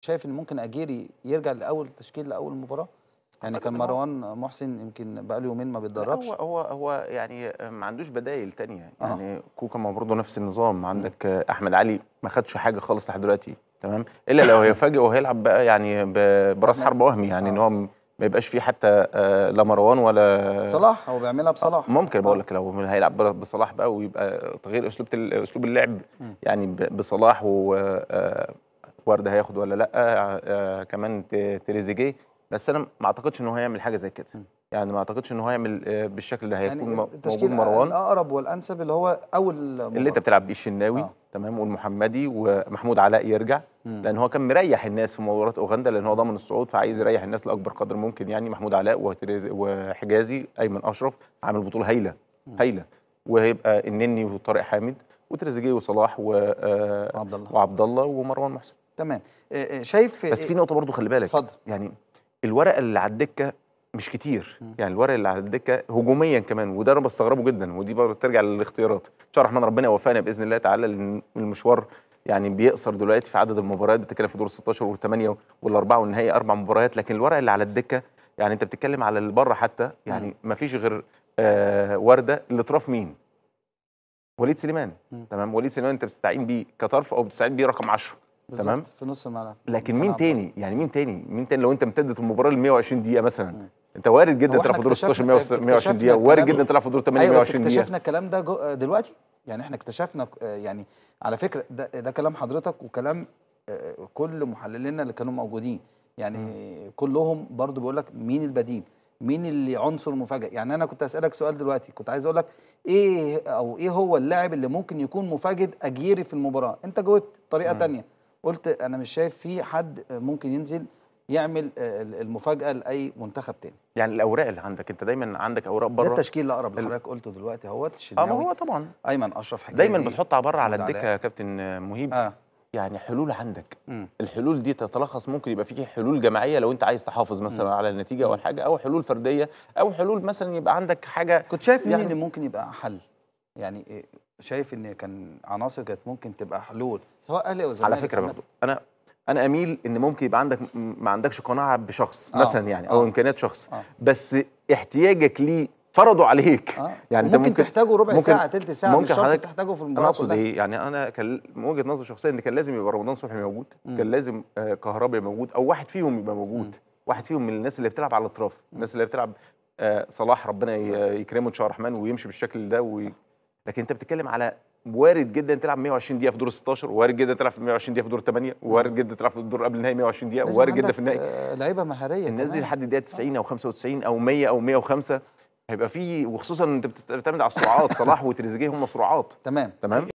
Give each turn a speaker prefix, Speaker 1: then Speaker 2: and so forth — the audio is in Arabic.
Speaker 1: شايف ان ممكن اجيري يرجع لاول تشكيل لاول مباراه يعني كان مروان محسن
Speaker 2: يمكن بقى له يومين ما بيتدربش هو هو هو يعني آه، ما عندوش بدايل تانية يعني آه. يعني كوكا ما برضه نفس النظام عندك آه، احمد علي ما خدش حاجه خالص لحد دلوقتي تمام الا لو هيفاجئ وهيلعب بقى يعني براس حرب وهمي يعني آه. ان هو ما يبقاش فيه حتى آه، لا مروان ولا صلاح
Speaker 1: هو بيعملها بصلاح
Speaker 2: ممكن بقول لك لو هيلعب بصلاح بقى ويبقى تغيير اسلوب اسلوب اللعب يعني بصلاح و ورد هياخد ولا لا آه, آه، كمان تريزيجيه بس انا ما اعتقدش ان هو هيعمل حاجه زي كده يعني ما اعتقدش ان هو هيعمل آه، بالشكل ده هيكون يعني موجود مروان
Speaker 1: الاقرب والانسب اللي هو اول مبارد. اللي انت
Speaker 2: بتلعب بيه الشناوي آه. تمام والمحمدي ومحمود علاء يرجع مم. لان هو كان مريح الناس في مباراه اوغندا لان هو ضامن الصعود فعايز يريح الناس لاكبر قدر ممكن يعني محمود علاء وحجازي ايمن اشرف عامل بطوله هايله هايله وهيبقى النني وطارق حامد وتريزيجيه وصلاح آه، وعبد الله وعبد الله ومروان محسن تمام آه، آه، شايف بس في آه، نقطه برضو خلي بالك اتفضل يعني الورقه اللي على الدكه مش كتير م. يعني الورق اللي على الدكه هجوميا كمان وده انا بستغربه جدا ودي برضه ترجع للاختيارات ان شاء الله الرحمن ربنا يوفقنا باذن الله تعالى المشوار يعني بيقصر دلوقتي في عدد المباريات بتتكلم في دور 16 و8 والاربعه والنهائي اربع مباريات لكن الورق اللي على الدكه يعني انت بتتكلم على اللي بره حتى يعني ما فيش غير آه ورده الاطراف مين؟ وليد سليمان تمام وليد سليمان انت بتستعين بيه كطرف او بتستعين بيه رقم 10 تمام في نص الملعب لكن مين تاني يعني مين تاني مين تاني لو انت امتدت المباراه ل 120 دقيقه مثلا م. انت وارد جدا تلعب في دور 16 120 دقيقه وارد جدا تلعب في دور 8 أيوة 120 دقيقه اكتشفنا
Speaker 1: الكلام ده دلوقتي يعني احنا اكتشفنا آه، يعني على فكره ده, ده كلام حضرتك وكلام آه، كل محللينا اللي كانوا موجودين يعني م. كلهم برضو بيقول لك مين البديل مين اللي عنصر مفاجئ يعني انا كنت اسالك سؤال دلوقتي كنت عايز اقول لك ايه او ايه هو اللاعب اللي ممكن يكون مفاجئ اجيري في المباراه انت جاوبت طريقه ثانيه قلت انا مش شايف في حد ممكن ينزل يعمل آه، المفاجاه لاي منتخب تاني
Speaker 2: يعني الاوراق اللي عندك انت دايما عندك اوراق بره ده التشكيل
Speaker 1: اللي اقرب لحضرتك قلته دلوقتي اهوت اه ما هو طبعا
Speaker 2: ايمن اشرف حجازي دايما بتحط بره على الدكه يا كابتن آه، مهيب آه. يعني حلول عندك م. الحلول دي تتلخص ممكن يبقى فيه حلول جماعيه لو انت عايز تحافظ مثلا م. على النتيجه او حاجه او حلول فرديه او حلول مثلا يبقى عندك حاجه كنت شايف مين يعني اللي ممكن يبقى حل يعني إيه، شايف ان كان عناصر كانت ممكن تبقى حلول
Speaker 1: سواء اهلي او على فكره برضه
Speaker 2: انا انا اميل ان ممكن يبقى عندك ما عندكش قناعه بشخص آه. مثلا يعني او آه. امكانيات شخص آه. بس احتياجك ليه فرضوا عليك آه. يعني ممكن, ممكن تحتاجه ربع ممكن ساعه ثلث ساعه ممكن مش شرط تحتاجه في المباراه اقصد ايه يعني انا كان من وجهه نظري الشخصيه ان كان لازم يبقى رمضان صبحي موجود م. كان لازم آه كهربا موجود او واحد فيهم يبقى موجود م. واحد فيهم من الناس اللي بتلعب على الاطراف الناس اللي بتلعب آه صلاح ربنا يكرمه ان شاء الله الرحمن ويمشي بالشكل ده وي... لكن انت بتتكلم على وارد جدا تلعب 120 دقيقه في دور 16 وارد جدا تلعب 120 دقيقه في دور 8 وارد جدا تلعب في الدور قبل النهائي 120 دقيقه وارد جدا في النهائي لعيبه مهاريه الناس دي لحد الدقيقه 90 او 95 او 100 او 105 هيبقى في وخصوصا انت بتعتمد على السرعات صلاح وتريزيجيه هم سرعات تمام تمام